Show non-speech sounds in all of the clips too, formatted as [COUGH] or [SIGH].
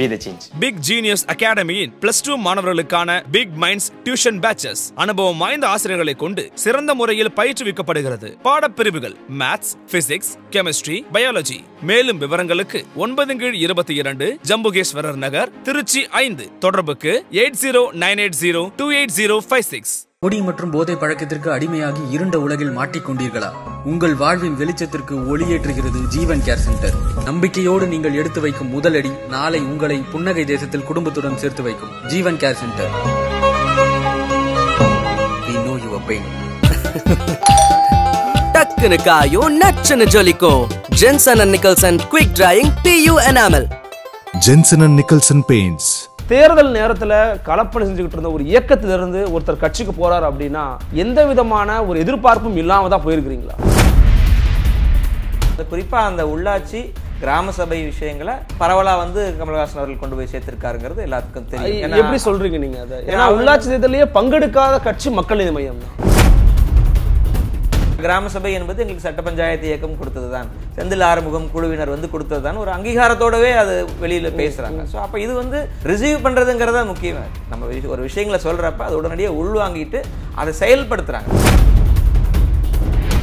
B the change big genius அகாடமியின் plus two மாணவர்களுக்கான big minds tuition batches அனுபவம் வாய்ந்த ஆசிரியர்களை கொண்டு சிறந்த முறையில் பயிற்றுவிக்கப்படுகிறது பாடப்பிரிவுகள் மேத்ஸ் பிசிக்ஸ் கெமிஸ்ட்ரி பயாலஜி மேலும் விவரங்களுக்கு ஒன்பது கீழ் இருபத்தி இரண்டு ஜம்புகேஸ்வரர் நகர் திருச்சி ஐந்து தொடர்புக்கு eight zero nine eight zero two eight zero five six குடி மற்றும் போதை பழக்கத்திற்கு அடிமையாகி இருண்ட உலகில் மாட்டிக்கொண்டீர்களா உங்கள் வாழ்வின் வெளிச்சத்திற்கு ஒளியேற்றுகிறது ஜீவன் கேர் சென்டர் நம்பிக்கையோடு நீங்கள் எடுத்து வைக்கும் முதலடி நாளை உங்களை புன்னகை தேசத்தில் குடும்பத்துடன் சேர்த்து வைக்கும் ஜீவன் கேர் சென்டர் [LAUGHS] டக்குனு காயும் நச்சுன்னு ஜொலிக்கும் அண்ட் நிக்கல்சன் அண்ட் நிக்கல்சன் தேர்தல் நேரத்தில் கலப்பணி செஞ்சுக்கிட்டு இருந்த ஒரு இயக்கத்திலிருந்து ஒருத்தர் கட்சிக்கு போறார் அப்படின்னா எந்த விதமான ஒரு எதிர்பார்ப்பும் இல்லாம தான் போயிருக்கிறீங்களா குறிப்பா அந்த உள்ளாட்சி கிராம சபை விஷயங்களை பரவலா வந்து கமல்ஹாசன் அவர்கள் கொண்டு போய் சேர்த்திருக்காருங்கிறது எல்லாத்துக்கும் தெரியும் எப்படி சொல்றீங்க நீங்க அதை ஏன்னா உள்ளாட்சி தேர்தலையே பங்கெடுக்காத கட்சி மக்கள் இது மையம் தான் கிராம சபை என்பது எங்களுக்கு சட்ட பஞ்சாயத்து இயக்கம் கொடுத்தது தான் செந்தில் ஆறுமுகம் குழுவினர் வந்து கொடுத்தது தான் ஒரு அங்கீகாரத்தோடவே அது வெளியில் பேசுகிறாங்க ஸோ அப்போ இது வந்து ரிசீவ் பண்ணுறதுங்கிறத முக்கியம் நம்ம ஒரு விஷயங்களை சொல்கிறப்ப அது உடனடியாக உள்வாங்கிட்டு அதை செயல்படுத்துகிறாங்க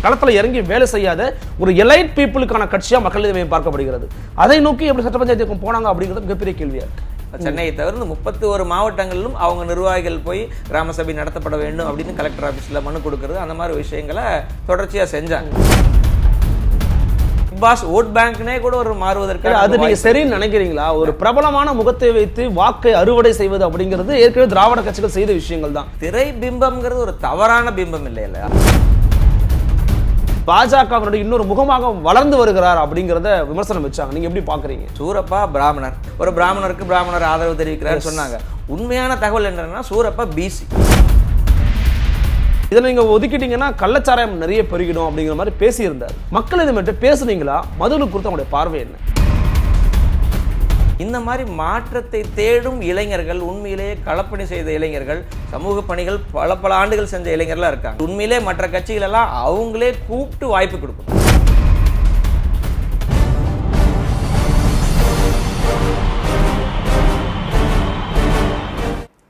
களத்தில் இறங்கி வேலை செய்யாத ஒரு எலைட் பீப்புளுக்கான கட்சியாக மக்கள் இதை பார்க்கப்படுகிறது அதை நோக்கி எப்படி சட்ட பஞ்சாயத்து போனாங்க அப்படிங்கிறது மிகப்பெரிய கேள்வியாக இருக்குது சென்னையை தவிர்த்து முப்பத்தி ஒரு மாவட்டங்களிலும் அவங்க நிர்வாகிகள் போய் கிராமசபை நடத்தப்பட வேண்டும் அப்படின்னு கலெக்டர் ஆஃபீஸில் மனு கொடுக்கறது அந்த மாதிரி விஷயங்களை தொடர்ச்சியாக செஞ்சாங்க பாஸ் ஓட் பேங்க்னே கூட ஒரு மாறுவதற்கு அது நீங்க சரின்னு நினைக்கிறீங்களா ஒரு பிரபலமான முகத்தை வைத்து வாக்கை அறுவடை செய்வது அப்படிங்கிறது ஏற்கனவே திராவிட கட்சிகள் செய்த விஷயங்கள் தான் திரை பிம்பம்ங்கிறது ஒரு தவறான பிம்பம் இல்லை இல்லையா பாஜகவினுடைய இன்னொரு முகமாக வளர்ந்து வருகிறார் அப்படிங்கிறத விமர்சனம் வச்சாங்க நீங்க எப்படி பாக்குறீங்க சூரப்பா பிராமணர் ஒரு பிராமணருக்கு பிராமணர் ஆதரவு தெரிவிக்கிறார் சொன்னாங்க உண்மையான தகவல் என்னன்னா சூரப்பா பிசி இதை நீங்க ஒதுக்கிட்டீங்கன்னா கள்ளச்சாராயம் நிறைய பெருகிடும் அப்படிங்கிற மாதிரி பேசியிருந்தார் மக்கள் இது மட்டும் பேசுனீங்களா மதுவில் குறித்து அவங்களுடைய பார்வை என்ன இந்த மாதிரி மாற்றத்தை தேடும் இளைஞர்கள் உண்மையிலேயே களப்பணி செய்த இளைஞர்கள் சமூக பணிகள் பல பல ஆண்டுகள் செஞ்ச இளைஞர்களாக இருக்காங்க உண்மையிலே மற்ற கட்சிகளெல்லாம் அவங்களே கூப்பிட்டு வாய்ப்பு கொடுக்கணும்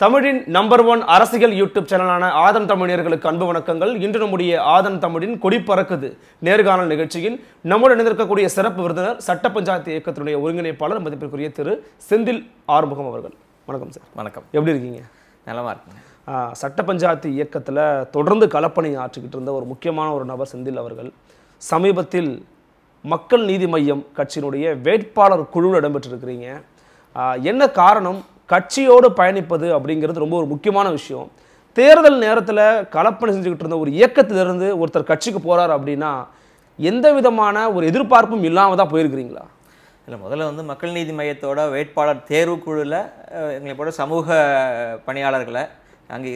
தமிழின் நம்பர் ஒன் அரசியல் யூடியூப் சேனலான ஆதன் தமிழர்களுக்கு அன்பு வணக்கங்கள் இன்று நம்முடைய ஆதன் தமிழின் கொடி பறக்குது நேர்காணல் நிகழ்ச்சியில் நம்முடன் இணைந்திருக்கக்கூடிய சிறப்பு விருந்தினர் சட்ட பஞ்சாயத்து இயக்கத்தினுடைய ஒருங்கிணைப்பாளர் மதிப்பிற்குரிய திரு செந்தில் ஆறுமுகம் அவர்கள் வணக்கம் சார் வணக்கம் எப்படி இருக்கீங்க நலமாக இருக்குங்க சட்ட பஞ்சாயத்து இயக்கத்தில் தொடர்ந்து கலப்பணி ஆற்றிக்கிட்டு இருந்த ஒரு முக்கியமான ஒரு நபர் செந்தில் அவர்கள் சமீபத்தில் மக்கள் நீதி மையம் கட்சியினுடைய வேட்பாளர் குழுவில் இடம்பெற்றிருக்கிறீங்க என்ன காரணம் கட்சியோடு பயணிப்பது அப்படிங்கிறது ரொம்ப ஒரு முக்கியமான விஷயம் தேர்தல் நேரத்தில் கலப்பணி செஞ்சுக்கிட்டு இருந்த ஒரு இயக்கத்திலிருந்து ஒருத்தர் கட்சிக்கு போகிறார் அப்படின்னா எந்த விதமான ஒரு எதிர்பார்ப்பும் இல்லாமல் தான் போயிருக்கிறீங்களா இல்லை முதல்ல வந்து மக்கள் நீதி மையத்தோட வேட்பாளர் தேர்வுக்குழுவில் எங்களை போட சமூக பணியாளர்களை அங்கே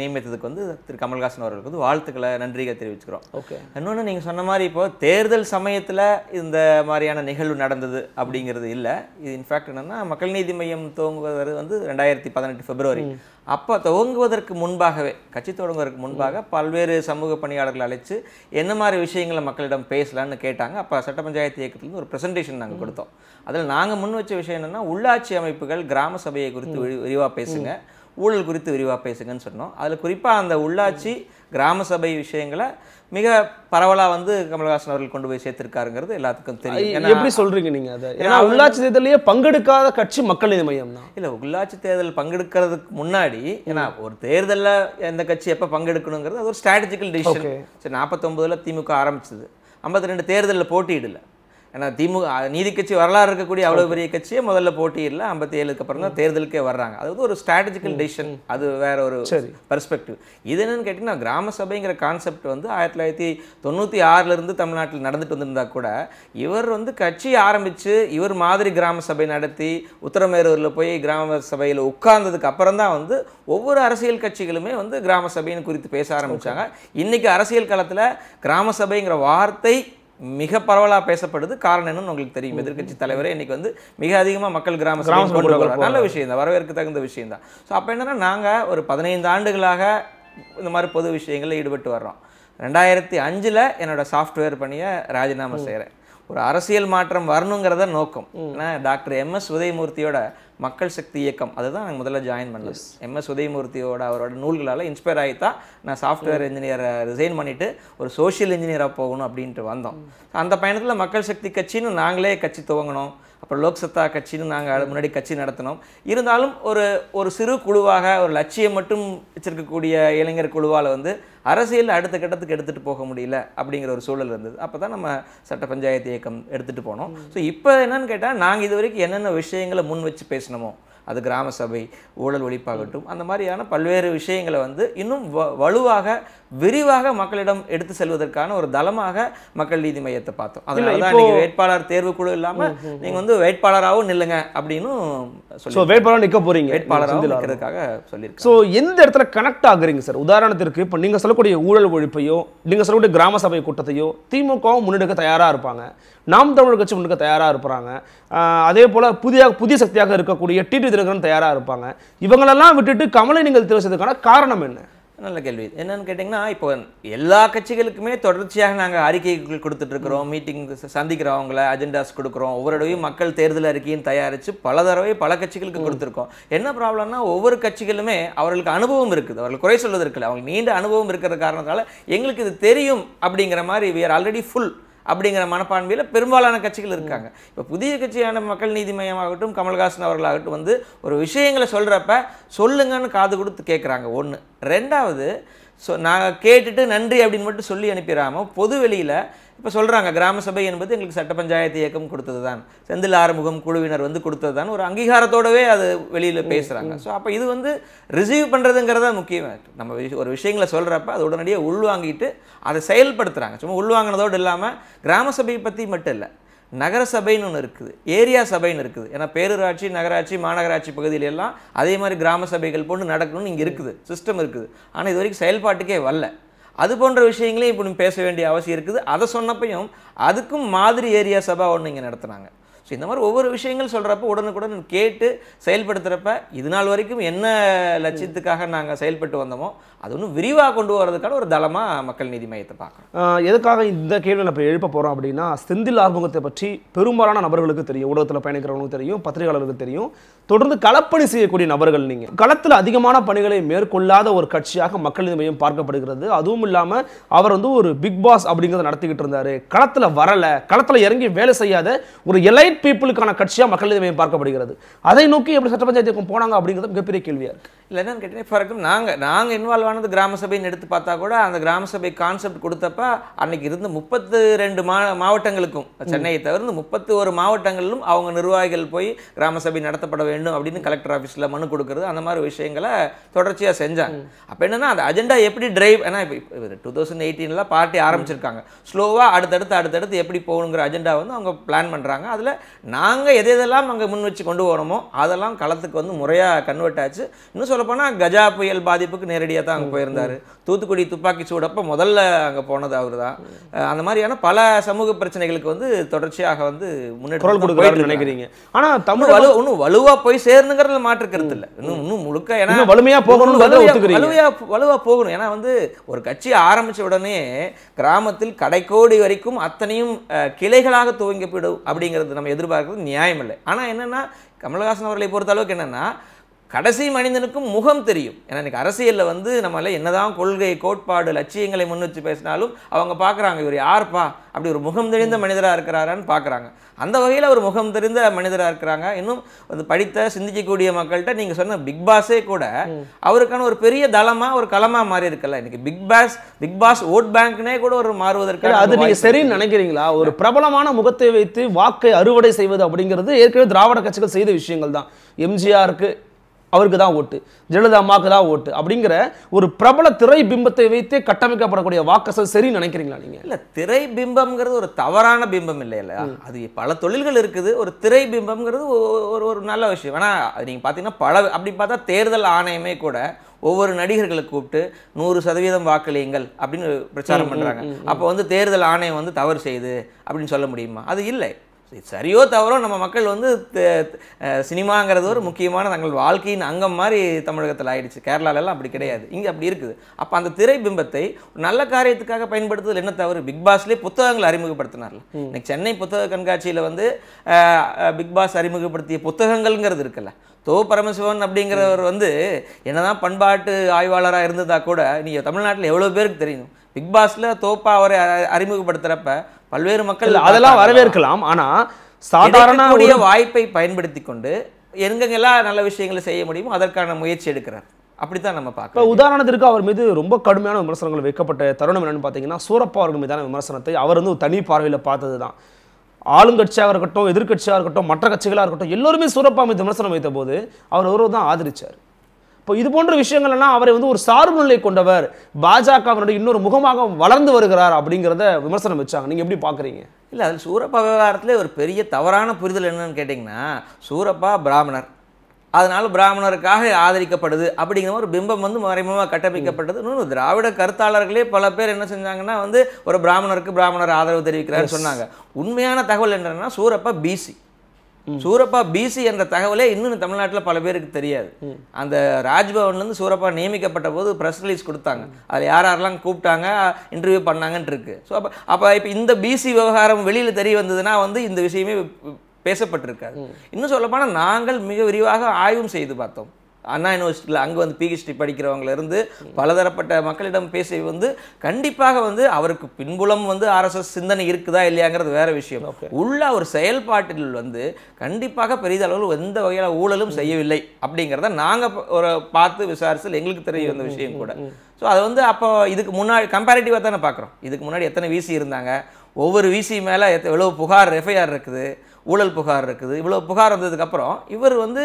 நியமித்ததுக்கு வந்து திரு கமல்ஹாசன் அவர்களுக்கு வந்து வாழ்த்துக்களை நன்றிகள் தெரிவிச்சுக்கிறோம் ஓகே இன்னொன்று நீங்கள் சொன்ன மாதிரி இப்போது தேர்தல் சமயத்தில் இந்த மாதிரியான நிகழ்வு நடந்தது அப்படிங்கிறது இல்லை இது இன்ஃபேக்ட் என்னென்னா மக்கள் நீதி மையம் துவங்குவது வந்து ரெண்டாயிரத்தி பதினெட்டு பிப்ரவரி அப்போ துவங்குவதற்கு முன்பாகவே கட்சி தொடங்குவதற்கு முன்பாக பல்வேறு சமூக பணியாளர்கள் அழைச்சு என்ன மாதிரி விஷயங்களை மக்களிடம் பேசலான்னு கேட்டாங்க அப்போ சட்ட பஞ்சாயத்து இயக்கத்துலேருந்து ஒரு ப்ரெசன்டேஷன் நாங்கள் கொடுத்தோம் அதில் நாங்கள் முன் வச்ச விஷயம் என்னென்னா உள்ளாட்சி அமைப்புகள் கிராம சபையை குறித்து விரிவாக பேசுங்க ஊழல் குறித்து விரிவாக பேசுங்கன்னு சொன்னோம் அதில் குறிப்பாக அந்த உள்ளாட்சி கிராம சபை விஷயங்களை மிக பரவலாக வந்து கமலஹாசன் அவர்கள் கொண்டு போய் சேர்த்திருக்காருங்கிறது எல்லாத்துக்கும் தெரியும் எப்படி சொல்றீங்க நீங்க அதை ஏன்னா உள்ளாட்சி தேர்தலையே பங்கெடுக்காத கட்சி மக்கள் இது மையம் தான் இல்லை உள்ளாட்சி தேர்தல் பங்கெடுக்கிறதுக்கு முன்னாடி ஏன்னா ஒரு தேர்தலில் எந்த கட்சி எப்போ பங்கெடுக்கணுங்கிறது அது ஒரு ஸ்ட்ராட்டஜிக்கல் டிசிஷன் சரி நாற்பத்தொம்பதில் திமுக ஆரம்பிச்சது ஐம்பத்தி ரெண்டு தேர்தலில் போட்டியிடலை ஏன்னா திமுக நீதி கட்சி வரலாறு இருக்கக்கூடிய அவ்வளோ பெரிய கட்சியே முதல்ல போட்டியில் ஐம்பத்தி ஏழுக்கு அப்புறம் தான் தேர்தலுக்கே வர்றாங்க அது வந்து ஒரு ஸ்ட்ராட்டஜிக்கல் டிசிஷன் அது வேற ஒரு பெர்ஸ்பெக்டிவ் இது என்னன்னு கேட்டிங்கன்னா கிராம சபைங்கிற கான்செப்ட் வந்து ஆயிரத்தி தொள்ளாயிரத்தி தொண்ணூற்றி ஆறிலிருந்து தமிழ்நாட்டில் நடந்துட்டு வந்திருந்தா கூட இவர் வந்து கட்சி ஆரம்பித்து இவர் மாதிரி கிராம சபை நடத்தி உத்தரமேரூரில் போய் கிராம சபையில் உட்கார்ந்ததுக்கு அப்புறம் தான் வந்து ஒவ்வொரு அரசியல் கட்சிகளுமே வந்து கிராம சபைன்னு குறித்து பேச ஆரம்பித்தாங்க இன்றைக்கி அரசியல் காலத்தில் கிராம சபைங்கிற வார்த்தை மிக பரவலாக பேசப்படுது காரணம் என்னன்னு உங்களுக்கு தெரியும் எதிர்கட்சி தலைவரே இன்னைக்கு வந்து மிக அதிகமாக மக்கள் கிராம நல்ல விஷயம் தான் வரவேற்க தகுந்த விஷயம் தான் ஸோ அப்போ என்னன்னா நாங்கள் ஒரு பதினைந்து ஆண்டுகளாக இந்த மாதிரி பொது விஷயங்களில் ஈடுபட்டு வர்றோம் ரெண்டாயிரத்தி அஞ்சில் என்னோட சாஃப்ட்வேர் பணியை ராஜினாமா செய்கிறேன் ஒரு அரசியல் மாற்றம் வரணுங்கிறத நோக்கம் ஏன்னா டாக்டர் எம் எஸ் உதயமூர்த்தியோட மக்கள் சக்தி இயக்கம் அதை தான் நாங்கள் முதல்ல ஜாயின் பண்ணலாம் எம்எஸ் உதயமூர்த்தியோட அவரோட நூல்களால் இன்ஸ்பயர் ஆகிட்டா நான் சாஃப்ட்வேர் இன்ஜினியரை ரிசைன் பண்ணிவிட்டு ஒரு சோஷியல் இன்ஜினியராக போகணும் அப்படின்ட்டு வந்தோம் அந்த பயணத்தில் மக்கள் சக்தி கட்சின்னு நாங்களே கட்சி துவங்கினோம் அப்புறம் லோக்சத்தா கட்சின்னு நாங்கள் முன்னாடி கட்சி நடத்தினோம் இருந்தாலும் ஒரு ஒரு சிறு குழுவாக ஒரு லட்சியம் மட்டும் வச்சிருக்கக்கூடிய இளைஞர் குழுவால் வந்து அரசியல் அடுத்த கட்டத்துக்கு எடுத்துகிட்டு போக முடியல அப்படிங்கிற ஒரு சூழல் இருந்தது அப்போ தான் நம்ம சட்ட பஞ்சாயத்து இயக்கம் எடுத்துகிட்டு போனோம் ஸோ இப்போ என்னன்னு கேட்டால் நாங்கள் இது வரைக்கும் என்னென்ன விஷயங்களை முன் வச்சு பேச பேசினோமோ அது கிராம சபை ஊழல் ஒழிப்பாகட்டும் அந்த மாதிரியான பல்வேறு விஷயங்களை வந்து இன்னும் வலுவாக விரிவாக மக்களிடம் எடுத்து செல்வதற்கான ஒரு தளமாக மக்கள் நீதி மையத்தை பார்த்தோம் அதனால தான் நீங்கள் வேட்பாளர் தேர்வு குழு இல்லாமல் நீங்கள் வந்து வேட்பாளராகவும் நில்லுங்க அப்படின்னு சொல்லி வேட்பாளர் நிற்க போறீங்க வேட்பாளர் நிற்கிறதுக்காக சொல்லியிருக்கேன் ஸோ எந்த இடத்துல கனெக்ட் ஆகுறீங்க சார் உதாரணத்திற்கு இப்போ நீங்கள் சொல்லக்கூடிய ஊழல் ஒழிப்பையோ நீங்கள் சொல்லக்கூடிய கிராம சபை கூட்டத்தையோ திமுகவும் முன்னெடுக்க தயாராக இருப்பாங்க நாம் தமிழ் கட்சி முன்னுக்கு தயாராக இருப்பாங்க அதே போல் புதிய புதிய சக்தியாக இருக்கக்கூடிய டிடி தினகரன் தயாராக இருப்பாங்க இவங்களெல்லாம் விட்டுட்டு கமலை நீங்கள் தேர்வு செய்ததுக்கான காரணம் என்ன நல்ல கேள்வி என்னென்னு கேட்டிங்கன்னா இப்போ எல்லா கட்சிகளுக்குமே தொடர்ச்சியாக நாங்கள் அறிக்கைகள் கொடுத்துட்ருக்குறோம் மீட்டிங் சந்திக்கிறோம் அவங்கள அஜெண்டாஸ் கொடுக்குறோம் ஒவ்வொரு தடவையும் மக்கள் தேர்தல் அறிக்கையும் தயாரித்து பல தடவை பல கட்சிகளுக்கு கொடுத்துருக்கோம் என்ன ப்ராப்ளம்னா ஒவ்வொரு கட்சிகளுமே அவர்களுக்கு அனுபவம் இருக்குது அவர்கள் குறை சொல்வதற்கில்லை அவங்களுக்கு நீண்ட அனுபவம் இருக்கிற காரணத்தால் எங்களுக்கு இது தெரியும் அப்படிங்கிற மாதிரி வி ஆர் ஆல்ரெடி ஃபுல் அப்படிங்கிற மனப்பான்மையில் பெரும்பாலான கட்சிகள் இருக்காங்க இப்போ புதிய கட்சியான மக்கள் நீதி மையமாகட்டும் கமல்ஹாசன் அவர்களாகட்டும் வந்து ஒரு விஷயங்களை சொல்கிறப்ப சொல்லுங்கன்னு காது கொடுத்து கேட்குறாங்க ஒன்று ரெண்டாவது ஸோ நாங்கள் கேட்டுட்டு நன்றி அப்படின்னு மட்டும் சொல்லி அனுப்பிடாமல் பொது வெளியில் இப்போ சொல்கிறாங்க கிராம சபை என்பது எங்களுக்கு சட்ட பஞ்சாயத்து இயக்கம் கொடுத்தது தான் செந்தில் ஆறுமுகம் குழுவினர் வந்து கொடுத்தது தான் ஒரு அங்கீகாரத்தோடவே அது வெளியில் பேசுகிறாங்க ஸோ அப்போ இது வந்து ரிசீவ் பண்ணுறதுங்கிறத முக்கியம் நம்ம ஒரு விஷயங்களை சொல்கிறப்ப அது உடனடியாக உள்வாங்கிட்டு அதை செயல்படுத்துகிறாங்க சும்மா உள்வாங்கினதோடு இல்லாமல் கிராம சபையை பற்றி மட்டும் இல்லை நகர சபைன்னு ஒன்று இருக்குது ஏரியா சபைன்னு இருக்குது ஏன்னா பேரூராட்சி நகராட்சி மாநகராட்சி எல்லாம் அதே மாதிரி கிராம சபைகள் போன்று நடக்கணும்னு இங்கே இருக்குது சிஸ்டம் இருக்குது ஆனால் இது வரைக்கும் செயல்பாட்டுக்கே வரல அது போன்ற விஷயங்களையும் இப்போ பேச வேண்டிய அவசியம் இருக்குது அதை சொன்னப்பையும் அதுக்கும் மாதிரி ஏரியா சபா ஒன்று இங்கே நடத்துனாங்க ஸோ இந்த மாதிரி ஒவ்வொரு விஷயங்கள் சொல்கிறப்ப உடனுக்குடன் கேட்டு செயல்படுத்துகிறப்ப இது நாள் வரைக்கும் என்ன லட்சியத்துக்காக நாங்கள் செயல்பட்டு வந்தோமோ அது ஒன்றும் விரிவாக கொண்டு வர்றதுக்கான ஒரு தளமாக மக்கள் நீதி மையத்தை பார்க்கணும் எதுக்காக இந்த கேள்வி நம்ம எழுப்ப போகிறோம் அப்படின்னா செந்தில் ஆர்முகத்தை பற்றி பெரும்பாலான நபர்களுக்கு தெரியும் ஊடகத்தில் பயணிக்கிறவங்களுக்கு தெரியும் பத்திரிகையாளர்களுக்கு தெரியும் தொடர்ந்து களப்பணி செய்யக்கூடிய நபர்கள் நீங்கள் களத்தில் அதிகமான பணிகளை மேற்கொள்ளாத ஒரு கட்சியாக மக்கள் நீதி மையம் பார்க்கப்படுகிறது அதுவும் இல்லாமல் அவர் வந்து ஒரு பிக் பாஸ் அப்படிங்கிறத நடத்திக்கிட்டு இருந்தார் களத்தில் வரலை களத்தில் இறங்கி வேலை செய்யாத ஒரு எலைட் பீப்புளுக்கான கட்சியாக மக்கள் நீதி மையம் பார்க்கப்படுகிறது அதை நோக்கி எப்படி சட்ட பஞ்சாயத்துக்கும் போனாங்க அப்படிங்கிறது மிகப்பெரிய கேள்வியாக இருக்கு இல்லை என்னன்னு கேட்டீங்கன்னா ஃபார் எக்ஸாம்பிள் நாங்கள் நாங்கள் இன்வால்வ் ஆனது கிராம சபைன்னு எடுத்து பார்த்தா கூட அந்த கிராம சபை கான்செப்ட் கொடுத்தப்ப அன்னைக்கு இருந்த முப்பத்து ரெண்டு மா மாவட்டங்களுக்கும் சென்னையை தவிர்த்து முப்பத்தி ஒரு மாவட்டங்களிலும் அவங்க நிர்வாகிகள் போய் கிராம சபை நடத்தப்பட வேண்டும் வேணும் அப்படின்னு கலெக்டர் ஆஃபீஸில் மனு கொடுக்கறது அந்த மாதிரி விஷயங்களை தொடர்ச்சியாக செஞ்சாங்க அப்போ என்னென்னா அந்த அஜெண்டா எப்படி டிரைவ் ஏன்னா இப்போ டூ தௌசண்ட் எயிட்டீனில் பார்ட்டி ஆரம்பிச்சிருக்காங்க ஸ்லோவாக அடுத்தடுத்து அடுத்தடுத்து எப்படி போகணுங்கிற அஜெண்டா வந்து அவங்க பிளான் பண்ணுறாங்க அதில் நாங்கள் எது எதெல்லாம் அங்கே முன் வச்சு கொண்டு போகிறோமோ அதெல்லாம் களத்துக்கு வந்து முறையாக கன்வெர்ட் ஆச்சு இன்னும் சொல்லப்போனால் கஜா புயல் பாதிப்புக்கு நேரடியாக தான் அங்கே போயிருந்தார் தூத்துக்குடி துப்பாக்கி சூடப்போ முதல்ல அங்கே போனது அவர் தான் அந்த மாதிரியான பல சமூக பிரச்சனைகளுக்கு வந்து தொடர்ச்சியாக வந்து முன்னேற்றம் நினைக்கிறீங்க ஆனால் தமிழ் வலு ஒன்றும் வலுவாக போய் சேர்ந்துங்கிறது மாற்றுக்கிறது இல்லை இன்னும் இன்னும் முழுக்க ஏன்னா வலிமையாக போகணும் வலுவாக வலுவாக போகணும் ஏன்னா வந்து ஒரு கட்சி ஆரம்பித்த உடனே கிராமத்தில் கடைக்கோடி வரைக்கும் அத்தனையும் கிளைகளாக துவங்கி போயிடும் அப்படிங்கிறது நம்ம எதிர்பார்க்கறது நியாயம் இல்லை ஆனால் என்னென்னா கமல்ஹாசன் அவர்களை பொறுத்த அளவுக்கு என்னென்னா கடைசி மனிதனுக்கும் முகம் தெரியும் ஏன்னா இன்றைக்கி அரசியலில் வந்து நம்மள என்னதான் கொள்கை கோட்பாடு லட்சியங்களை முன் வச்சு பேசினாலும் அவங்க பார்க்குறாங்க இவர் யார்ப்பா அப்படி ஒரு முகம் தெரிந்த மனிதராக இருக்கிறாரான்னு பார்க்குறாங்க அந்த வகையில் அவர் முகம் தெரிந்த மனிதராக இருக்கிறாங்க இன்னும் அது படித்த சிந்திக்கக்கூடிய மக்கள்கிட்ட நீங்கள் சொன்ன பிக் பாஸே கூட அவருக்கான ஒரு பெரிய தளமாக ஒரு களமாக மாறி இருக்கல இன்றைக்கி Bigg Boss Bigg Boss vote பேங்க்னே கூட ஒரு மாறுவதற்கு அது நீங்கள் சரின்னு நினைக்கிறீங்களா ஒரு பிரபலமான முகத்தை வைத்து வாக்கை அறுவடை செய்வது அப்படிங்கிறது ஏற்கனவே திராவிட கட்சிகள் செய்த விஷயங்கள் தான் எம்ஜிஆருக்கு அவருக்கு தான் ஓட்டு ஜெயலலிதா அம்மாவுக்கு தான் ஓட்டு அப்படிங்கிற ஒரு பிரபல திரை பிம்பத்தை வைத்தே கட்டமைக்கப்படக்கூடிய வாக்கசல் சரின்னு நினைக்கிறீங்களா நீங்கள் இல்லை திரை பிம்பம்ங்கிறது ஒரு தவறான பிம்பம் இல்லை இல்லையா அது பல தொழில்கள் இருக்குது ஒரு திரை பிம்பம்ங்கிறது ஒரு ஒரு நல்ல விஷயம் ஆனால் நீங்கள் பார்த்தீங்கன்னா பல அப்படி பார்த்தா தேர்தல் ஆணையமே கூட ஒவ்வொரு நடிகர்களை கூப்பிட்டு நூறு சதவீதம் வாக்களியுங்கள் அப்படின்னு பிரச்சாரம் பண்ணுறாங்க அப்போ வந்து தேர்தல் ஆணையம் வந்து தவறு செய்யுது அப்படின்னு சொல்ல முடியுமா அது இல்லை சரியோ தவறோ நம்ம மக்கள் வந்து சினிமாங்கிறது ஒரு முக்கியமான தங்கள் வாழ்க்கையின் அங்கம் மாதிரி தமிழகத்தில் ஆயிடுச்சு கேரளாலெல்லாம் அப்படி கிடையாது இங்கே அப்படி இருக்குது அப்போ அந்த திரை பிம்பத்தை நல்ல காரியத்துக்காக பயன்படுத்துதல் என்ன தவறு பிக் பாஸ்லேயே புத்தகங்கள் அறிமுகப்படுத்தினார்ல இன்னைக்கு சென்னை புத்தக கண்காட்சியில் வந்து பிக் பாஸ் அறிமுகப்படுத்திய புத்தகங்கள்ங்கிறது இருக்குல்ல தோ பரமசிவன் அப்படிங்கிறவர் வந்து என்னதான் பண்பாட்டு ஆய்வாளராக இருந்ததாக கூட நீங்கள் தமிழ்நாட்டில் எவ்வளோ பேருக்கு தெரியும் பிக் பாஸில் தோப்பா அவரை அறிமுகப்படுத்துகிறப்ப பல்வேறு மக்கள் அதெல்லாம் வரவேற்கலாம் ஆனால் சாதாரண வாய்ப்பை பயன்படுத்தி கொண்டு எங்கெங்கெல்லாம் நல்ல விஷயங்களை செய்ய முடியுமோ அதற்கான முயற்சி எடுக்கிறார் அப்படித்தான் நம்ம பார்க்க உதாரணத்திற்கு அவர் மீது ரொம்ப கடுமையான விமர்சனங்கள் வைக்கப்பட்ட தருணம் என்னன்னு பார்த்தீங்கன்னா சூரப்பா அவர்கள் மீதான விமர்சனத்தை அவர் வந்து தனி பார்வையில் பார்த்தது தான் ஆளுங்கட்சியாக இருக்கட்டும் எதிர்கட்சியாக இருக்கட்டும் மற்ற கட்சிகளாக இருக்கட்டும் எல்லோருமே சூரப்பா மீது விமர்சனம் வைத்த போது அவர் ஒருவர் தான் ஆதரிச்சார் இப்போ இது போன்ற விஷயங்கள் எல்லாம் அவரை வந்து ஒரு சார்பு நிலை கொண்டவர் பாஜகவினுடைய இன்னொரு முகமாக வளர்ந்து வருகிறார் அப்படிங்கிறத விமர்சனம் வச்சாங்க நீங்கள் எப்படி பார்க்குறீங்க இல்லை அதில் சூரப்பா விவகாரத்துல ஒரு பெரிய தவறான புரிதல் என்னன்னு கேட்டிங்கன்னா சூரப்பா பிராமணர் அதனால் பிராமணருக்காக ஆதரிக்கப்படுது அப்படிங்கிற ஒரு பிம்பம் வந்து மறைமுகமாக கட்டமைக்கப்பட்டது இன்னும் திராவிட கருத்தாளர்களே பல பேர் என்ன செஞ்சாங்கன்னா வந்து ஒரு பிராமணருக்கு பிராமணர் ஆதரவு தெரிவிக்கிறாருன்னு சொன்னாங்க உண்மையான தகவல் என்னன்னா சூரப்பா பிசி சூரப்பா பிசி என்ற தகவலே இன்னும் தமிழ்நாட்டில் பல பேருக்கு தெரியாது அந்த ராஜ்பவன்லேருந்து சூரப்பா நியமிக்கப்பட்ட போது ப்ரெஸ் ரிலீஸ் கொடுத்தாங்க அதில் யார் யாரெல்லாம் கூப்பிட்டாங்க இன்டர்வியூ பண்ணாங்கன்னு இருக்கு ஸோ அப்போ அப்போ இப்போ இந்த பிசி விவகாரம் வெளியில் தெரிய வந்ததுன்னா வந்து இந்த விஷயமே பேசப்பட்டிருக்காது இன்னும் சொல்லப்போனால் நாங்கள் மிக விரிவாக ஆய்வும் செய்து பார்த்தோம் அண்ணா யூனிவர்சிட்டியில் அங்கே வந்து பிஹெச்டி படிக்கிறவங்கலேருந்து பலதரப்பட்ட மக்களிடம் பேசி வந்து கண்டிப்பாக வந்து அவருக்கு பின்புலம் வந்து ஆர்எஸ்எஸ் சிந்தனை இருக்குதா இல்லையாங்கிறது வேற விஷயம் உள்ள ஒரு செயல்பாட்டில் வந்து கண்டிப்பாக பெரிதளவில் எந்த வகையான ஊழலும் செய்யவில்லை அப்படிங்கிறத நாங்கள் ஒரு பார்த்து விசாரிச்சு எங்களுக்கு தெரிய வந்த விஷயம் கூட ஸோ அதை வந்து அப்போ இதுக்கு முன்னாடி கம்பேரிட்டிவாக தானே பார்க்குறோம் இதுக்கு முன்னாடி எத்தனை விசி இருந்தாங்க ஒவ்வொரு விசி மேலே எவ்வளோ புகார் எஃப்ஐஆர் இருக்குது ஊழல் புகார் இருக்குது இவ்வளோ புகார் வந்ததுக்கப்புறம் இவர் வந்து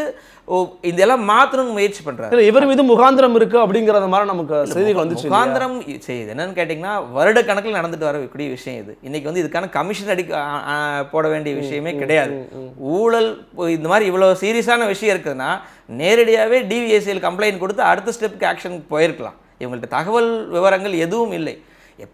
இதெல்லாம் மாற்றணும்னு முயற்சி பண்ணுறாரு இவர் மீது முகாந்திரம் இருக்குது அப்படிங்கிறத மாதிரி நமக்கு செய்திகள் வந்து முகாந்திரம் செய்யுது என்னென்னு கேட்டிங்கன்னா வருட கணக்கில் நடந்துட்டு வரக்கூடிய விஷயம் இது இன்றைக்கி வந்து இதுக்கான கமிஷன் அடிக்க போட வேண்டிய விஷயமே கிடையாது ஊழல் இந்த மாதிரி இவ்வளோ சீரியஸான விஷயம் இருக்குதுன்னா நேரடியாகவே டிவிஎஸ்சியில் கம்ப்ளைண்ட் கொடுத்து அடுத்த ஸ்டெப்புக்கு ஆக்ஷன் போயிருக்கலாம் இவங்கள்ட்ட தகவல் விவரங்கள் எதுவும் இல்லை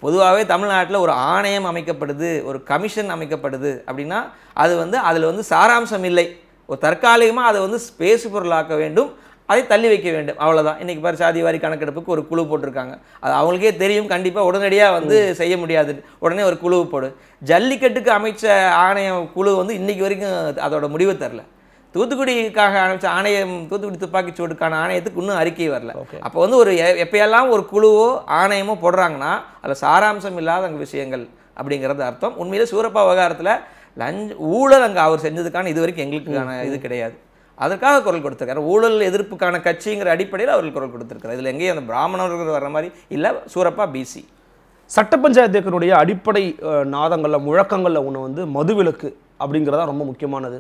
பொதுவாகவே தமிழ்நாட்டில் ஒரு ஆணையம் அமைக்கப்படுது ஒரு கமிஷன் அமைக்கப்படுது அப்படின்னா அது வந்து அதில் வந்து சாராம்சம் இல்லை ஒரு தற்காலிகமாக அதை வந்து பேசு பொருளாக்க வேண்டும் அதை தள்ளி வைக்க வேண்டும் அவ்வளோதான் இன்றைக்கி பாரு சாதி வாரி கணக்கெடுப்புக்கு ஒரு குழு போட்டிருக்காங்க அது அவங்களுக்கே தெரியும் கண்டிப்பாக உடனடியாக வந்து செய்ய முடியாது உடனே ஒரு குழு போடு ஜல்லிக்கட்டுக்கு அமைச்ச ஆணையம் குழு வந்து இன்றைக்கி வரைக்கும் அதோட முடிவு தரல தூத்துக்குடிக்காக ஆரம்பித்த ஆணையம் தூத்துக்குடி துப்பாக்கிச்சூடுக்கான ஆணையத்துக்கு இன்னும் அறிக்கை வரல அப்போ வந்து ஒரு எப்பயெல்லாம் ஒரு குழுவோ ஆணையமோ போடுறாங்கன்னா அதில் சாராம்சம் இல்லாத அங்கே விஷயங்கள் அப்படிங்கிறது அர்த்தம் உண்மையில் சூரப்பா விவகாரத்தில் லஞ்ச் ஊழல் அங்கே அவர் செஞ்சதுக்கான இது வரைக்கும் எங்களுக்கான இது கிடையாது அதற்காக குரல் கொடுத்துருக்காரு ஊழல் எதிர்ப்புக்கான கட்சிங்கிற அடிப்படையில் அவர்கள் குரல் கொடுத்துருக்காரு இதில் எங்கேயும் அந்த பிராமணர்கள் வர்ற மாதிரி இல்லை சூரப்பா பிசி சட்ட பஞ்சாயத்துக்கனுடைய அடிப்படை நாதங்களில் முழக்கங்களில் ஒன்று வந்து மதுவிலக்கு அப்படிங்கிறதான் ரொம்ப முக்கியமானது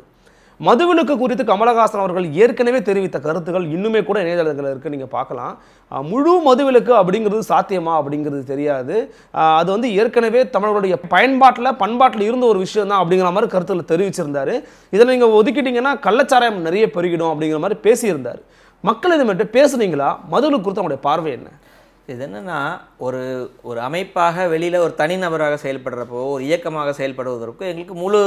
மதுவிலக்கு குறித்து கமலஹாசன் அவர்கள் ஏற்கனவே தெரிவித்த கருத்துக்கள் இன்னுமே கூட இணையதளத்தில் இருக்குது நீங்கள் பார்க்கலாம் முழு மதுவிலக்கு அப்படிங்கிறது சாத்தியமா அப்படிங்கிறது தெரியாது அது வந்து ஏற்கனவே தமிழர்களுடைய பயன்பாட்டில் பண்பாட்டில் இருந்த ஒரு விஷயம் தான் அப்படிங்கிற மாதிரி கருத்தில் தெரிவிச்சிருந்தார் இதில் நீங்கள் ஒதுக்கிட்டீங்கன்னா கள்ளச்சாராயம் நிறைய பெருகிடும் அப்படிங்கிற மாதிரி பேசியிருந்தார் மக்கள் இது மட்டும் பேசுனீங்களா மதுவில் குறித்து அவங்களுடைய பார்வை என்ன இது என்னென்னா ஒரு ஒரு அமைப்பாக வெளியில் ஒரு தனிநபராக செயல்படுறப்போ ஒரு இயக்கமாக செயல்படுவதற்கும் எங்களுக்கு முழு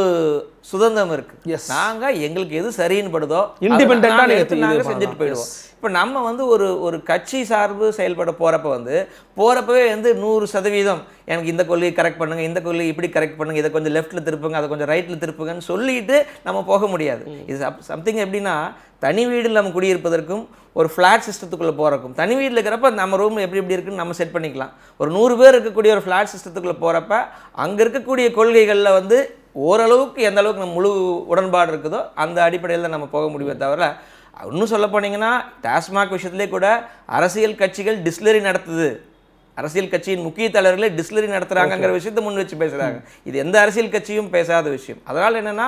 சுதந்திரம் இருக்குது நாங்கள் எங்களுக்கு எது சரின்னு படுதோ நாங்கள் செஞ்சுட்டு போயிடுவோம் இப்போ நம்ம வந்து ஒரு ஒரு கட்சி சார்பு செயல்பட போகிறப்ப வந்து போகிறப்பவே வந்து நூறு சதவீதம் எனக்கு இந்த கொள்கையை கரெக்ட் பண்ணுங்கள் இந்த கொள்கை இப்படி கரெக்ட் பண்ணுங்கள் இதை கொஞ்சம் லெஃப்ட்டில் திருப்புங்க அதை கொஞ்சம் ரைட்டில் திருப்புங்கன்னு சொல்லிட்டு நம்ம போக முடியாது இது சம்திங் எப்படின்னா தனி வீடு நம்ம குடியிருப்பதற்கும் ஒரு ஃப்ளாட் சிஸ்டத்துக்குள்ளே போகிறக்கும் தனி வீட்டில் இருக்கிறப்ப நம்ம ரூம் எப்படி எப்படி இருக்குன்னு நம்ம செட் பண்ணிக்கலாம் ஒரு நூறு பேர் இருக்கக்கூடிய ஒரு ஃப்ளாட் சிஸ்டத்துக்குள்ளே போகிறப்ப அங்கே இருக்கக்கூடிய கொள்கைகளில் வந்து ஓரளவுக்கு எந்த அளவுக்கு நம்ம முழு உடன்பாடு இருக்குதோ அந்த அடிப்படையில் நம்ம போக முடியுமே தவிர இன்னும் சொல்ல போனீங்கன்னா டாஸ்மாக் விஷயத்துலேயே கூட அரசியல் கட்சிகள் டிஸ்லரி நடத்துது அரசியல் கட்சியின் முக்கிய தலைவர்களே டிஸ்லரி நடத்துகிறாங்கங்கிற விஷயத்தை முன் வச்சு பேசுகிறாங்க இது எந்த அரசியல் கட்சியும் பேசாத விஷயம் அதனால் என்னென்னா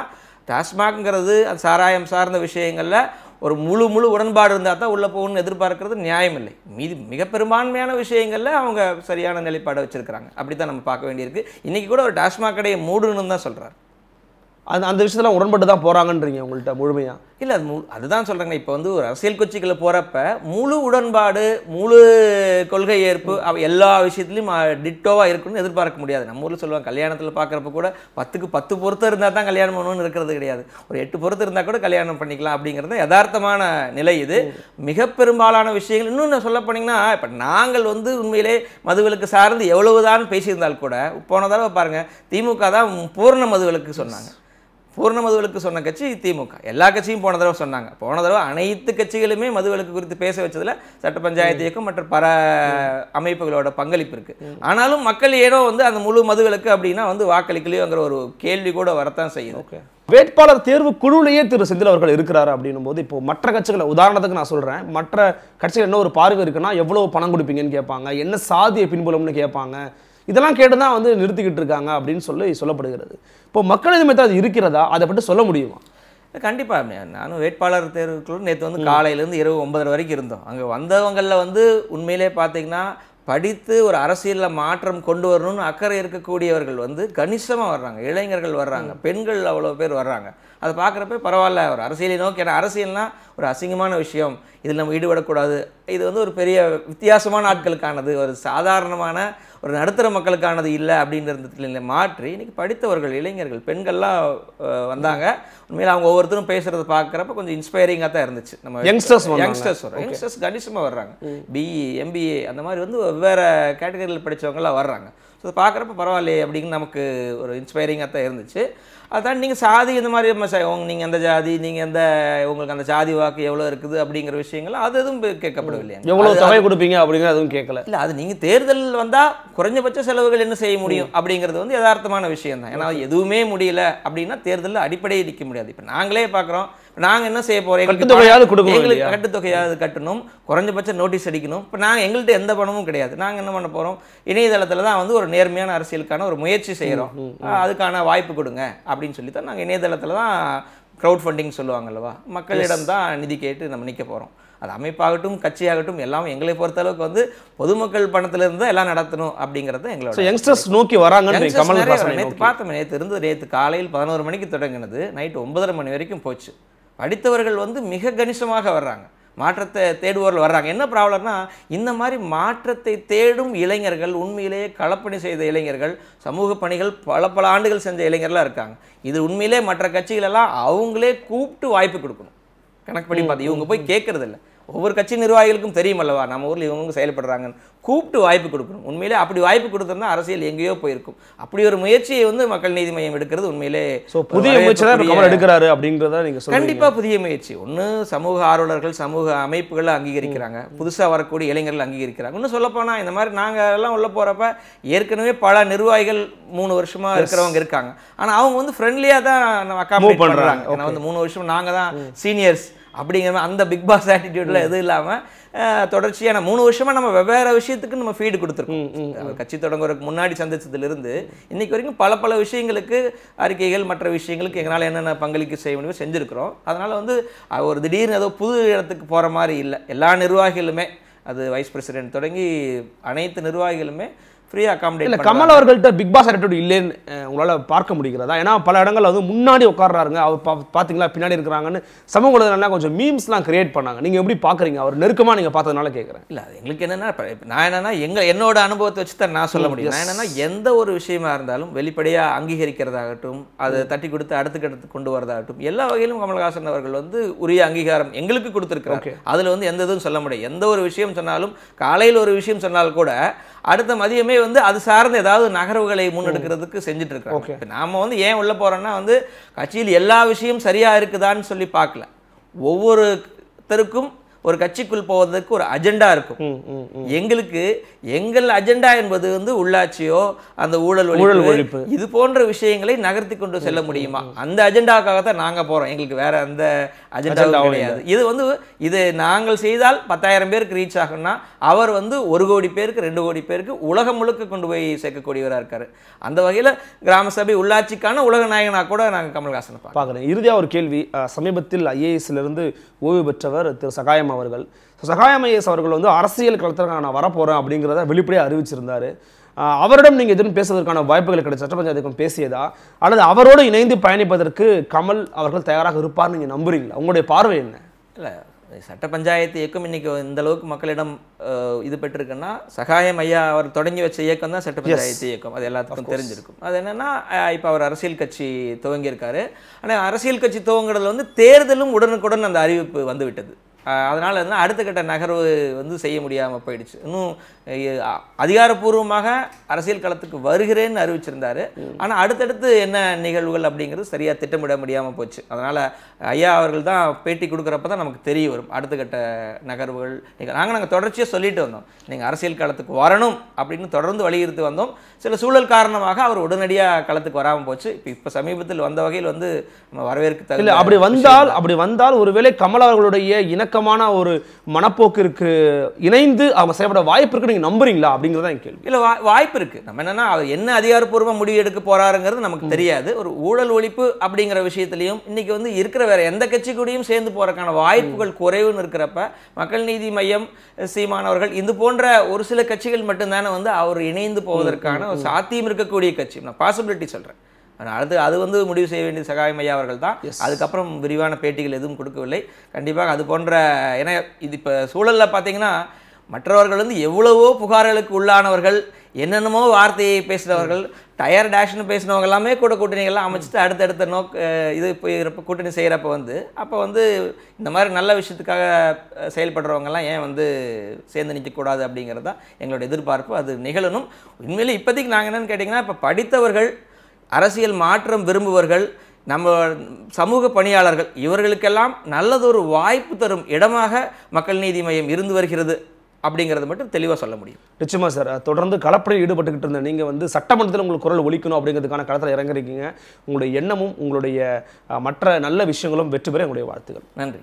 டாஸ்மாக்ங்கிறது அந்த சாராயம் சார்ந்த விஷயங்களில் ஒரு முழு முழு உடன்பாடு இருந்தால் தான் உள்ளே போகணும்னு எதிர்பார்க்கறது நியாயம் இல்லை மீது மிக பெரும்பான்மையான விஷயங்களில் அவங்க சரியான நிலைப்பாடை வச்சுருக்கிறாங்க அப்படி தான் நம்ம பார்க்க வேண்டியிருக்கு இன்றைக்கி கூட ஒரு டாஸ்மாக் கடையை மூடுன்னு தான் சொல்கிறார் அந்த அந்த விஷயத்தில் உடன்பட்டு தான் போகிறாங்கன்றீங்க உங்கள்கிட்ட முழுமையாக இல்லை அது அதுதான் சொல்கிறேங்க இப்போ வந்து ஒரு அரசியல் கட்சிகளை போகிறப்ப முழு உடன்பாடு முழு கொள்கை ஏற்பு எல்லா விஷயத்துலையும் டிட்டோவாக இருக்குன்னு எதிர்பார்க்க முடியாது நம்ம ஊரில் சொல்லுவாங்க கல்யாணத்தில் பார்க்குறப்ப கூட பத்துக்கு பத்து பொருத்தம் இருந்தால் தான் கல்யாணம் பண்ணணும்னு இருக்கிறது கிடையாது ஒரு எட்டு பொருத்தம் இருந்தால் கூட கல்யாணம் பண்ணிக்கலாம் அப்படிங்கிறது யதார்த்தமான நிலை இது மிக பெரும்பாலான விஷயங்கள் இன்னும் நான் சொல்ல போனீங்கன்னா இப்போ நாங்கள் வந்து உண்மையிலே மதுவிலக்கு சார்ந்து எவ்வளவுதான் பேசியிருந்தால் கூட போன தடவை பாருங்கள் திமுக தான் பூர்ண மதுவிலக்கு சொன்னாங்க பூர்ண பூர்ணமதுவலுக்கு சொன்ன கட்சி திமுக எல்லா கட்சியும் போன தடவை சொன்னாங்க போன தடவை அனைத்து கட்சிகளுமே மதுவிலக்கு குறித்து பேச வச்சதில் சட்ட பஞ்சாயத்து இயக்கம் மற்ற பல அமைப்புகளோட பங்களிப்பு இருக்குது ஆனாலும் மக்கள் ஏனோ வந்து அந்த முழு மதுவிலக்கு அப்படின்னா வந்து வாக்களிக்கலையோங்கிற ஒரு கேள்வி கூட வரத்தான் செய்யும் ஓகே வேட்பாளர் தேர்வு குழுலேயே திரு செந்தில் அவர்கள் இருக்கிறார் அப்படின்னும் போது இப்போ மற்ற கட்சிகளை உதாரணத்துக்கு நான் சொல்கிறேன் மற்ற கட்சிகள் என்ன ஒரு பார்வை இருக்குன்னா எவ்வளோ பணம் கொடுப்பீங்கன்னு கேட்பாங்க என்ன சாதிய பின்புலம்னு கேட்பாங்க இதெல்லாம் கேட்டு தான் வந்து நிறுத்திக்கிட்டு இருக்காங்க அப்படின்னு சொல்லி சொல்லப்படுகிறது இப்போ மக்கள் இது மாதிரி இருக்கிறதா அதை பற்றி சொல்ல முடியுமா கண்டிப்பாக நானும் வேட்பாளர் தேர்வுக்குள்ள நேற்று வந்து காலையிலேருந்து இரவு ஒன்பதரை வரைக்கும் இருந்தோம் அங்கே வந்தவங்களில் வந்து உண்மையிலே பார்த்தீங்கன்னா படித்து ஒரு அரசியலில் மாற்றம் கொண்டு வரணும்னு அக்கறை இருக்கக்கூடியவர்கள் வந்து கணிசமாக வர்றாங்க இளைஞர்கள் வர்றாங்க பெண்கள் அவ்வளோ பேர் வர்றாங்க அதை பார்க்குறப்ப பரவாயில்ல ஒரு அரசியலை நோக்கி ஏன்னா அரசியல்னால் ஒரு அசிங்கமான விஷயம் இதில் நம்ம ஈடுபடக்கூடாது இது வந்து ஒரு பெரிய வித்தியாசமான ஆட்களுக்கானது ஒரு சாதாரணமான ஒரு நடுத்தர மக்களுக்கானது இல்லை இல்லை மாற்றி இன்றைக்கி படித்தவர்கள் இளைஞர்கள் பெண்கள்லாம் வந்தாங்க உண்மையில் அவங்க ஒவ்வொருத்தரும் பேசுகிறத பார்க்குறப்ப கொஞ்சம் இன்ஸ்பைரிங்காக தான் இருந்துச்சு நம்ம யங்ஸ்டர்ஸ் யங்ஸ்டர்ஸ் வரும் யங்ஸ்டர்ஸ் கணிசமாக வர்றாங்க பிஇ எம்பிஏ அந்த மாதிரி வந்து வெவ்வேறு கேட்டகரியில் படித்தவங்கலாம் வர்றாங்க ஸோ அதை பார்க்குறப்ப பரவாயில்லையே அப்படின்னு நமக்கு ஒரு இன்ஸ்பைரிங்காக தான் இருந்துச்சு அதான் நீங்கள் சாதி இந்த மாதிரி நம்ம நீங்கள் எந்த ஜாதி நீங்கள் அந்த உங்களுக்கு அந்த ஜாதி வாக்கு எவ்வளோ இருக்குது அப்படிங்கிற விஷயங்கள் அது எதுவும் கேட்கப்படவில்லை எவ்வளோ தொகை கொடுப்பீங்க அப்படிங்கிற அதுவும் கேட்கல இல்லை அது நீங்கள் தேர்தல் வந்தால் குறைஞ்சபட்ச செலவுகள் என்ன செய்ய முடியும் அப்படிங்கிறது வந்து யதார்த்தமான விஷயம் தான் ஏன்னா எதுவுமே முடியல அப்படின்னா தேர்தலில் அடிப்படையை நிற்க முடியாது இப்போ நாங்களே பார்க்குறோம் நாங்கள் என்ன செய்ய போகிறோம் தொகையாவது கொடுக்கணும் எங்களுக்கு கட்டுத்தொகையாவது கட்டணும் குறைஞ்சபட்சம் நோட்டீஸ் அடிக்கணும் இப்போ நாங்கள் எங்கள்கிட்ட எந்த பணமும் கிடையாது நாங்கள் என்ன பண்ண போகிறோம் இணையதளத்தில் தான் வந்து ஒரு நேர்மையான அரசியலுக்கான ஒரு முயற்சி செய்கிறோம் அதுக்கான வாய்ப்பு கொடுங்க அப்படின்னு சொல்லி தான் நாங்கள் இணையதளத்தில் தான் க்ரௌட் ஃபண்டிங் சொல்லுவாங்கல்லவா மக்களிடம் தான் நிதி கேட்டு நம்ம நிற்க போகிறோம் அது அமைப்பாகட்டும் கட்சியாகட்டும் எல்லாம் எங்களை பொறுத்த அளவுக்கு வந்து பொதுமக்கள் பணத்திலிருந்து தான் எல்லாம் நடத்தணும் அப்படிங்கிறது எங்களோட யங்ஸ்டர்ஸ் நோக்கி வராங்க நேற்று பார்த்தோம் நேற்று இருந்து நேற்று காலையில் பதினோரு மணிக்கு தொடங்கினது நைட் ஒன்பதரை மணி வரைக்கும் போச்சு படித்தவர்கள் வந்து மிக கணிசமாக வர்றாங்க மாற்றத்தை தேடுவோர்கள் வர்றாங்க என்ன ப்ராப்ளம்னா இந்த மாதிரி மாற்றத்தை தேடும் இளைஞர்கள் உண்மையிலேயே களப்பணி செய்த இளைஞர்கள் சமூக பணிகள் பல பல ஆண்டுகள் செஞ்ச இளைஞர்களாக இருக்காங்க இது உண்மையிலே மற்ற கட்சிகளெல்லாம் அவங்களே கூப்பிட்டு வாய்ப்பு கொடுக்கணும் கணக்கு பண்ணி பார்த்து இவங்க போய் கேட்குறதில்லை ஒவ்வொரு கட்சி நிர்வாகிகளுக்கும் தெரியும் அல்லவா நம்ம ஊரில் இவங்க செயல்படுறாங்கன்னு கூப்பிட்டு வாய்ப்பு கொடுக்கணும் உண்மையிலே அப்படி வாய்ப்பு கொடுத்தோம்னா அரசியல் எங்கேயோ போயிருக்கும் அப்படி ஒரு முயற்சியை வந்து மக்கள் நீதி மையம் எடுக்கிறது உண்மையிலே புதிய முயற்சி எடுக்கிறாரு அப்படிங்கிறத நீங்கள் கண்டிப்பாக புதிய முயற்சி ஒன்று சமூக ஆர்வலர்கள் சமூக அமைப்புகளை அங்கீகரிக்கிறாங்க புதுசாக வரக்கூடிய இளைஞர்கள் அங்கீகரிக்கிறாங்க இன்னும் சொல்லப்போனால் இந்த மாதிரி நாங்கள் எல்லாம் உள்ள போகிறப்ப ஏற்கனவே பல நிர்வாகிகள் மூணு வருஷமாக இருக்கிறவங்க இருக்காங்க ஆனால் அவங்க வந்து ஃப்ரெண்ட்லியாக தான் நம்ம அக்கா பண்ணுறாங்க ஏன்னா வந்து மூணு வருஷம் நாங்கள் தான் சீனியர்ஸ் அப்படிங்கிற அந்த பிக் பாஸ் ஆட்டிடியூடில் எதுவும் இல்லாமல் தொடர்ச்சியாக மூணு வருஷமாக நம்ம வெவ்வேறு விஷயத்துக்கு நம்ம ஃபீடு கொடுத்துருக்கோம் கட்சி தொடங்குறதுக்கு முன்னாடி சந்திச்சதுலேருந்து இன்றைக்கி வரைக்கும் பல பல விஷயங்களுக்கு அறிக்கைகள் மற்ற விஷயங்களுக்கு எங்களால் என்னென்ன பங்களிக்க செய்ய முடியுமோ செஞ்சுருக்கிறோம் அதனால் வந்து ஒரு திடீர்னு ஏதோ புது இடத்துக்கு போகிற மாதிரி இல்லை எல்லா நிர்வாகிகளுமே அது வைஸ் பிரசிடென்ட் தொடங்கி அனைத்து நிர்வாகிகளுமே ஃப்ரீயாக அகாமடேட் இல்லை கமல் அவர்கள்ட்ட பிக் பாஸ் ஆட்டிடியூட் இல்லைன்னு உங்களால் பார்க்க முடிகிறதா ஏன்னா பல இடங்கள் வந்து முன்னாடி உட்காடுறாருங்க அவர் பார்த்தீங்களா பின்னாடி இருக்கிறாங்கன்னு சமூக ஊடகங்கள்லாம் கொஞ்சம் மீம்ஸ்லாம் கிரியேட் பண்ணாங்க நீங்கள் எப்படி பார்க்குறீங்க அவர் நெருக்கமாக நீங்கள் பார்த்ததுனால கேட்குறேன் இல்லை எங்களுக்கு என்னென்னா நான் என்னென்னா எங்கள் என்னோட அனுபவத்தை வச்சு தான் நான் சொல்ல முடியும் நான் என்னென்னா எந்த ஒரு விஷயமா இருந்தாலும் வெளிப்படையாக அங்கீகரிக்கிறதாகட்டும் அதை தட்டி கொடுத்து அடுத்து கட்டத்துக்கு கொண்டு வரதாகட்டும் எல்லா வகையிலும் கமல்ஹாசன் அவர்கள் வந்து உரிய அங்கீகாரம் எங்களுக்கு கொடுத்துருக்காங்க அதில் வந்து எந்த இதுவும் சொல்ல முடியாது எந்த ஒரு விஷயம் சொன்னாலும் காலையில் ஒரு விஷயம் சொன்னால் கூட அடுத்த மதியமே வந்து அது சார்ந்த ஏதாவது நகர்வுகளை முன்னெடுக்கிறதுக்கு செஞ்சுட்டு இப்போ நாம வந்து ஏன் உள்ள போகிறோம்னா வந்து கட்சியில் எல்லா விஷயம் சரியா இருக்குதான்னு சொல்லி பார்க்கல ஒவ்வொருத்தருக்கும் ஒரு கட்சிக்குள் போவதற்கு ஒரு அஜெண்டா இருக்கும் எங்களுக்கு எங்கள் அஜெண்டா என்பது வந்து உள்ளாட்சியோ அந்த ஊழல் ஒழிப்பு இது போன்ற விஷயங்களை நகர்த்தி கொண்டு செல்ல முடியுமா அந்த அஜெண்டாக்காக தான் நாங்கள் போகிறோம் எங்களுக்கு வேற அந்த அஜெண்டா கிடையாது இது வந்து இது நாங்கள் செய்தால் பத்தாயிரம் பேருக்கு ரீச் ஆகும்னா அவர் வந்து ஒரு கோடி பேருக்கு ரெண்டு கோடி பேருக்கு உலகம் முழுக்க கொண்டு போய் சேர்க்கக்கூடியவராக இருக்கார் அந்த வகையில் கிராம சபை உள்ளாட்சிக்கான உலக நாயகனாக கூட நாங்கள் கமல்ஹாசன் பார்க்குறோம் இறுதியாக ஒரு கேள்வி சமீபத்தில் ஐஏஎஸ்லேருந்து ஓய்வு பெற்றவர் திரு சகாயம் அவர்கள் சகாயம் அவர்கள் வந்து அரசியல் களத்திற்காக நான் வரப்போகிறேன் அப்படிங்கிறத வெளிப்படையாக அறிவிச்சிருந்தார் அவரிடம் நீங்கள் எதுவும் பேசுவதற்கான வாய்ப்புகள் கிடைச்ச சட்ட பஞ்சாயத்துக்கும் பேசியதா அல்லது அவரோடு இணைந்து பயணிப்பதற்கு கமல் அவர்கள் தயாராக இருப்பார்னு நீங்கள் நம்புறீங்களா உங்களுடைய பார்வை என்ன இல்லை சட்ட பஞ்சாயத்து இயக்கம் இன்றைக்கி இந்த அளவுக்கு மக்களிடம் இது பெற்றிருக்குன்னா சகாயம் ஐயா அவர் தொடங்கி வச்ச இயக்கம் தான் சட்ட பஞ்சாயத்து இயக்கம் அது எல்லாத்துக்கும் தெரிஞ்சிருக்கும் அது என்னென்னா இப்போ அவர் அரசியல் கட்சி துவங்கியிருக்காரு ஆனால் அரசியல் கட்சி துவங்குறதுல வந்து தேர்தலும் உடனுக்குடன் அந்த அறிவிப்பு வந்துவிட்டது அதனால் வந்து அடுத்த கட்ட நகர்வு வந்து செய்ய முடியாமல் போயிடுச்சு இன்னும் அதிகாரப்பூர்வமாக அரசியல் களத்துக்கு வருகிறேன்னு அறிவிச்சிருந்தாரு ஆனால் அடுத்தடுத்து என்ன நிகழ்வுகள் அப்படிங்கிறது சரியாக திட்டமிட முடியாமல் போச்சு அதனால் ஐயா அவர்கள் தான் பேட்டி கொடுக்குறப்ப தான் நமக்கு தெரிய வரும் அடுத்த கட்ட நகர்வுகள் நீங்கள் நாங்கள் நாங்கள் தொடர்ச்சியாக சொல்லிட்டு வந்தோம் நீங்கள் அரசியல் களத்துக்கு வரணும் அப்படின்னு தொடர்ந்து வலியுறுத்தி வந்தோம் சில சூழல் காரணமாக அவர் உடனடியாக களத்துக்கு வராமல் போச்சு இப்போ இப்போ சமீபத்தில் வந்த வகையில் வந்து நம்ம வரவேற்க தகுதி அப்படி வந்தால் அப்படி வந்தால் ஒருவேளை கமல் அவர்களுடைய இணக்க இணக்கமான ஒரு மனப்போக்கிற்கு இணைந்து அவங்க செயல்பட வாய்ப்பு இருக்கு நீங்கள் நம்புறீங்களா அப்படிங்கிறத தான் கேள்வி இல்லை வாய்ப்பு இருக்குது நம்ம என்னென்னா அவர் என்ன அதிகாரப்பூர்வமாக முடிவு எடுக்க போகிறாருங்கிறது நமக்கு தெரியாது ஒரு ஊழல் ஒழிப்பு அப்படிங்கிற விஷயத்துலையும் இன்னைக்கு வந்து இருக்கிற வேற எந்த கட்சி கூடயும் சேர்ந்து போறதுக்கான வாய்ப்புகள் குறைவுன்னு இருக்கிறப்ப மக்கள் நீதி மையம் சீமானவர்கள் இது போன்ற ஒரு சில கட்சிகள் மட்டும்தானே வந்து அவர் இணைந்து போவதற்கான ஒரு சாத்தியம் இருக்கக்கூடிய கட்சி நான் பாசிபிலிட்டி சொல்கிறேன் அடுத்து அது வந்து முடிவு செய்ய வேண்டிய சகாயம் ஐயா அவர்கள் தான் அதுக்கப்புறம் விரிவான பேட்டிகள் எதுவும் கொடுக்கவில்லை கண்டிப்பாக அது போன்ற ஏன்னா இது இப்போ சூழலில் பார்த்தீங்கன்னா மற்றவர்கள் வந்து எவ்வளவோ புகார்களுக்கு உள்ளானவர்கள் என்னென்னமோ வார்த்தையை பேசினவர்கள் டயர் டேஷ்னு பேசினவங்க எல்லாமே கூட கூட்டணிகள்லாம் அமைச்சிட்டு அடுத்தடுத்த நோக்க இது இப்போ கூட்டணி செய்கிறப்ப வந்து அப்போ வந்து இந்த மாதிரி நல்ல விஷயத்துக்காக செயல்படுறவங்கலாம் ஏன் வந்து சேர்ந்து நிற்கக்கூடாது அப்படிங்கிறது தான் எங்களோட எதிர்பார்ப்பு அது நிகழணும் உண்மையிலே இப்போதைக்கு நாங்கள் என்னென்னு கேட்டிங்கன்னா இப்போ படித்தவர்கள் அரசியல் மாற்றம் விரும்புவர்கள் நம்ம சமூக பணியாளர்கள் இவர்களுக்கெல்லாம் நல்லதொரு வாய்ப்பு தரும் இடமாக மக்கள் நீதி மையம் இருந்து வருகிறது அப்படிங்கிறது மட்டும் தெளிவாக சொல்ல முடியும் நிச்சயமாக சார் தொடர்ந்து கலப்படையில் ஈடுபட்டுக்கிட்டு இருந்த நீங்கள் வந்து சட்டமன்றத்தில் உங்களுக்கு குரல் ஒழிக்கணும் அப்படிங்கிறதுக்கான களத்தில் இறங்கிருக்கீங்க உங்களுடைய எண்ணமும் உங்களுடைய மற்ற நல்ல விஷயங்களும் வெற்றி பெற உங்களுடைய வாழ்த்துக்கள் நன்றி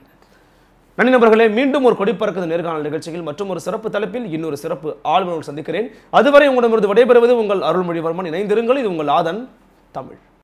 நன்றி நண்பர்களே மீண்டும் ஒரு கொடி பறக்குது நேர்காணல் நிகழ்ச்சியில் மற்றும் ஒரு சிறப்பு தலைப்பில் இன்னொரு சிறப்பு ஆளுநர்கள் சந்திக்கிறேன் அதுவரை உங்களிடமிருந்து விடைபெறுவது உங்கள் அருள்மொழிவர்மன் இணைந்திருங்கள் இது உங்கள் ஆதன் தமிழ்